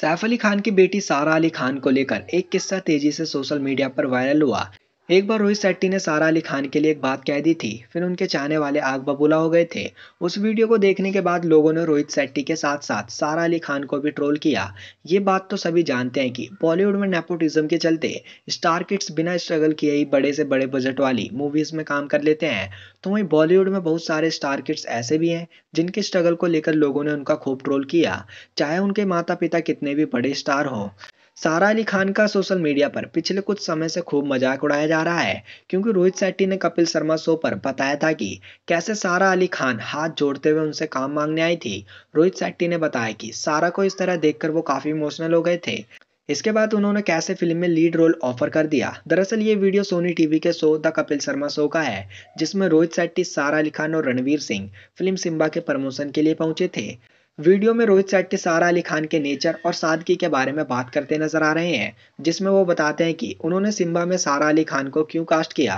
सैफ अली खान की बेटी सारा अली खान को लेकर एक किस्सा तेजी से सोशल मीडिया पर वायरल हुआ एक बार रोहित शेट्टी ने सारा अली खान के लिए एक बात कह दी थी फिर उनके चाहने वाले आग बबूला हो गए थे उस वीडियो को देखने के बाद लोगों ने रोहित शेट्टी के साथ साथ सारा अली खान को भी ट्रोल किया ये बात तो सभी जानते हैं कि बॉलीवुड में नेपोटिज्म के चलते स्टार किड्स बिना स्ट्रगल किए ही बड़े से बड़े बजट वाली मूवीज में काम कर लेते हैं तो वहीं बॉलीवुड में बहुत सारे स्टार किड्स ऐसे भी हैं जिनके स्ट्रगल को लेकर लोगों ने उनका खूब ट्रोल किया चाहे उनके माता पिता कितने भी बड़े स्टार हों सारा अली खान का सोशल मीडिया पर पिछले कुछ समय से खूब मजाक उड़ाया जा रहा है क्योंकि रोहित शेट्टी ने कपिल शर्मा शो पर बताया था कि कैसे सारा अली खान हाथ जोड़ते हुए उनसे काम मांगने आई थी रोहित शेट्टी ने बताया कि सारा को इस तरह देखकर वो काफी इमोशनल हो गए थे इसके बाद उन्होंने कैसे फिल्म में लीड रोल ऑफर कर दिया दरअसल ये वीडियो सोनी टीवी के show the Kapil Sharma show का है जिसमें रोहित शेट्टी सारा अली खान और रणवीर सिंह फिल्म सिम्बा के प्रमोशन के लिए पहुंचे थे वीडियो में रोहित शेट्टी सारा अली खान के नेचर और सादगी के बारे में बात करते नजर आ रहे हैं जिसमें वो बताते हैं कि उन्होंने सिम्बा में सारा अली खान को क्यों कास्ट किया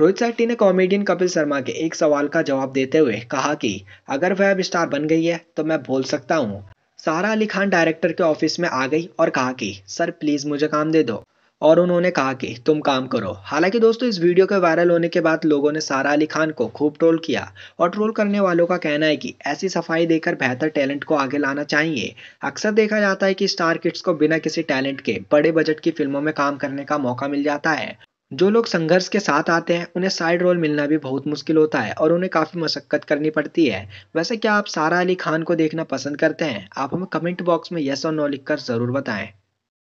रोहित शेट्टी ने कॉमेडियन कपिल शर्मा के एक सवाल का जवाब देते हुए कहा कि अगर वह अब स्टार बन गई है तो मैं बोल सकता हूँ सारा अली खान डायरेक्टर के ऑफिस में आ गई और कहा कि सर प्लीज़ मुझे काम दे दो और उन्होंने कहा कि तुम काम करो हालांकि दोस्तों इस वीडियो के वायरल होने के बाद लोगों ने सारा अली खान को खूब ट्रोल किया और ट्रोल करने वालों का कहना है कि ऐसी सफाई देकर बेहतर टैलेंट को आगे लाना चाहिए अक्सर देखा जाता है कि स्टार किड्स को बिना किसी टैलेंट के बड़े बजट की फिल्मों में काम करने का मौका मिल जाता है जो लोग संघर्ष के साथ आते हैं उन्हें साइड रोल मिलना भी बहुत मुश्किल होता है और उन्हें काफ़ी मशक्क़त करनी पड़ती है वैसे क्या आप सारा अली खान को देखना पसंद करते हैं आप हमें कमेंट बॉक्स में यस और नो लिखकर ज़रूर बताएं